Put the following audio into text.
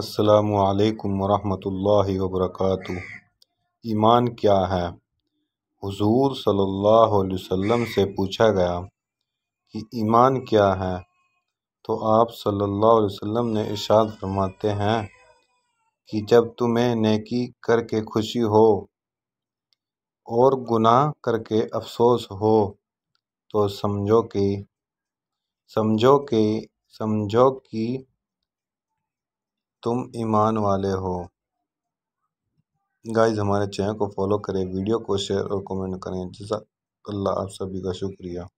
السلام علیکم ورحمۃ اللہ وبرکاتہ ایمان کیا ہے حضور صلی اللہ علیہ وسلم سے پوچھا گیا کہ ایمان کیا ہے تو آپ صلی اللہ علیہ وسلم نے ارشاد فرماتے ہیں کہ جب تمہیں نیکی کر کے خوشی ہو اور گناہ کر کے افسوس ہو تو سمجھو کہ سمجھو کہ سمجھو کہ तुम ईमान वाले हो गाइज हमारे चैनल को फॉलो करें वीडियो को शेयर और कमेंट करें जैसा अल्लाह आप सभी का शुक्रिया